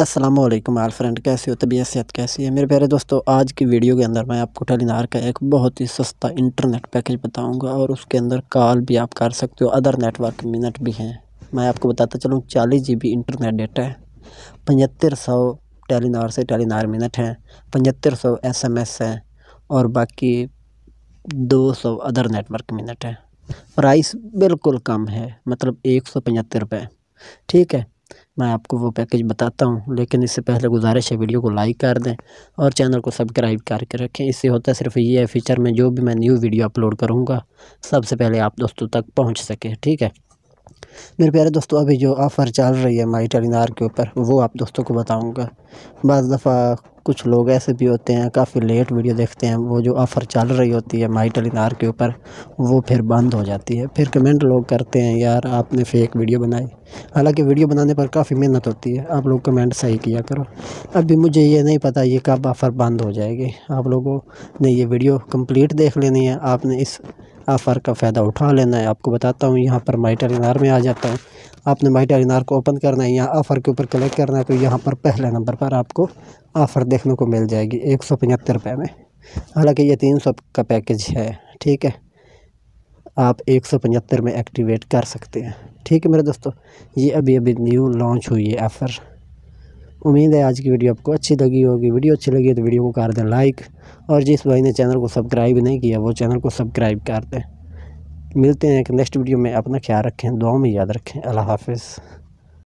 असलम आल friend कैसे हो तबीयत सेहत कैसी है मेरे प्यारे दोस्तों आज की वीडियो के अंदर मैं आपको टेलीनार का एक बहुत ही सस्ता इंटरनेट पैकेज बताऊंगा और उसके अंदर कॉल भी आप कर सकते हो अदर नेटवर्क मिनट भी हैं मैं आपको बताता चलूँ चालीस जी बी इंटरनेट डेटा है पचहत्तर सौ टेलीनार से टेलीनार मिनट हैं पचहत्तर सौ एस एम एस है और बाकी दो सौ अदर नेटवर्क मिनट हैं प्राइस बिल्कुल कम है मतलब एक सौ पचहत्तर रुपये ठीक है मैं आपको वो पैकेज बताता हूँ लेकिन इससे पहले गुजारिश है वीडियो को लाइक कर दें और चैनल को सब्सक्राइब करके रखें इससे होता है सिर्फ ये है फीचर में जो भी मैं न्यू वीडियो अपलोड करूँगा सबसे पहले आप दोस्तों तक पहुँच सके ठीक है मेरे प्यारे दोस्तों अभी जो ऑफ़र चल रही है माई टेलीनार के ऊपर वो आप दोस्तों को बताऊंगा बज़ दफ़ा कुछ लोग ऐसे भी होते हैं काफ़ी लेट वीडियो देखते हैं वो जो ऑफ़र चल रही होती है माई टेलीनार के ऊपर वो फिर बंद हो जाती है फिर कमेंट लोग करते हैं यार आपने फ़ेक वीडियो बनाई हालांकि वीडियो बनाने पर काफ़ी मेहनत होती है आप लोग कमेंट सही किया करो अभी मुझे ये नहीं पता ये कब ऑफ़र बंद हो जाएगी आप लोगों ने ये वीडियो कम्प्लीट देख लेनी है आपने इस आफर का फ़ायदा उठा लेना है आपको बताता हूँ यहाँ पर माइटर इनार में आ जाता हूँ आपने माइटर इनार को ओपन करना है यहाँ ऑफर के ऊपर क्लिक करना है तो यहाँ पर पहले नंबर पर आपको ऑफ़र देखने को मिल जाएगी एक सौ पचहत्तर रुपये में हालाँकि ये तीन सौ का पैकेज है ठीक है आप एक सौ पचहत्तर में एक्टिवेट कर सकते हैं ठीक है मेरे दोस्तों ये अभी अभी न्यू लॉन्च हुई है ऑफ़र उम्मीद है आज की वीडियो आपको अच्छी लगी होगी वीडियो अच्छी लगी तो वीडियो को कर दें लाइक और जिस भाई ने चैनल को सब्सक्राइब नहीं किया वो चैनल को सब्सक्राइब कर दें मिलते हैं एक नेक्स्ट वीडियो में अपना ख्याल रखें दुआ में याद रखें अल्लाह हाफिज़